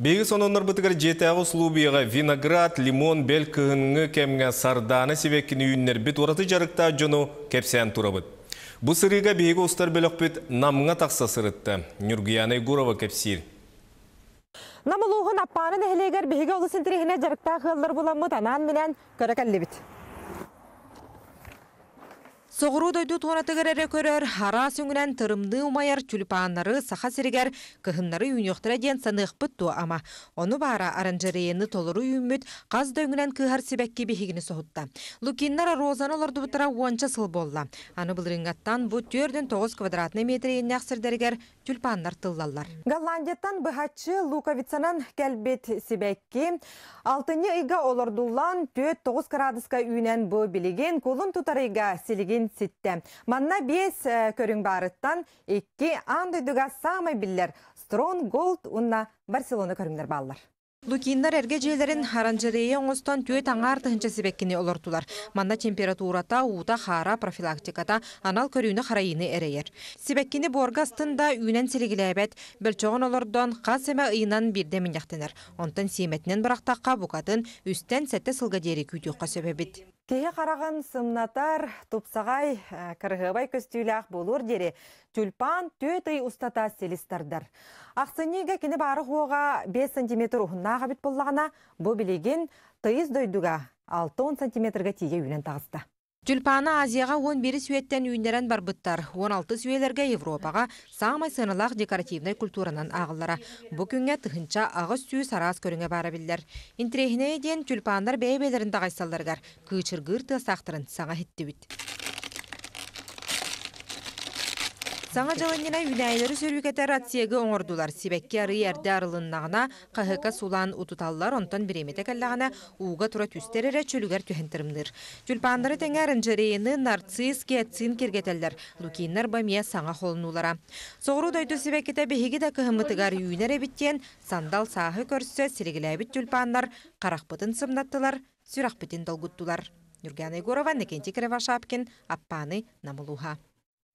Бегі сононнар бұтығыр жеті ағы сұлубияға виноград, лимон, бел күхінгі кәміңе сарданы себеккіні үйіндер біт ораты жарықта жону тұра тұрабыд. Бұ сырыға бегі ұстар бөлік біт намыңа тақса сырытты. Нүргияны Гурова кепсир. Намылуғын аппаны әхілегер бегі ұлысын тірігіне жарықта қылдыр боламыд анан менен көрекәлі біт. Соғыру дойду туғыратығырары көрір, ара сөңінен тұрымды ұмайар тюльпанлары саха сірігер кығынлары үйнеқтіра ден санық бұтту ама. Оны бара аранжареені толыру үйіммет қаз дөңінен кығар себәкке бейгіні соғытта. Лукиннара розаны оларды бұтыра уанча сыл болла. Аны бұлырыңаттан бұ төрден 9 квадратны метр енне ақсырдергер тюльпанлар голландиятан Голландияттан бұғатшы Луковицанан кәлбет себәкке алтыны иға олардулан төт 9 градуска үйінен бұ білеген колын тұтарыға селеген атын ситте. Манна бес э, көрің барыттан екі андыдыға самы биллер. Строн Голд унна Барселона көріңдер баллар. Лукиндар әрге жейлерін харанжырейе оңыстан түйе таңар тұхынча себеккіне олыртулар. Манда температурата, ута хара профилактиката анал көріуіні қарайыны әрейер. Себеккіне боргастын да үйінен селегіләбет, бөлчоғын олырдан қас әмә ұйынан бірде міняқтенер. Онтан семетінен бірақтаққа бұқатын үстен сәтті сылға дері көйдіққа Кеге қараған сымнатар тупсағай ә, кыргыбай көстүйләк болур дере тюльпан төтөй ұстата селістардар. Ақсынеге кені бары 5 см ухыннаға ғабит боллағына, бұ білеген тыйыз 6-10 ға тиге үйлен тағысты. Түлпаны Азияға 11 сүйеттен үйіндерін барбыттар, 16 сүйелерге Европаға саңмай сынылақ декоративнай культурынан ағылара. Бүгінгі күнге ағыз сүй сарас көріңе бары білдер. Интерехіне еден түлпандар бәйбелерін дағайсаларғар, күчіргір сақтырын саңа хетті Саңа жалынына үнәйлері сөрүкәті рациегі оңырдулар. Себекке ары ерді арылыннағына сулан сулан ұтыталлар онтан біреметі кәллағына уға тұра түстерері чөлігер түйендірімдір. Жүлпандары тәңәр інжерейіні нарцисс, кеацин кергетелдер. Лукиннар бамия саңа холынулара. Соғыру дойды себеккеті бігігі да кығымытығар үйінер әбіттен сандал сағы көрсі сірігіләбіт жүлпандар қарақпытын сымнаттылар, сүрақпытын долгуттулар. Нүргән Егорова, Некенти шапкин Аппаны, Намылуха.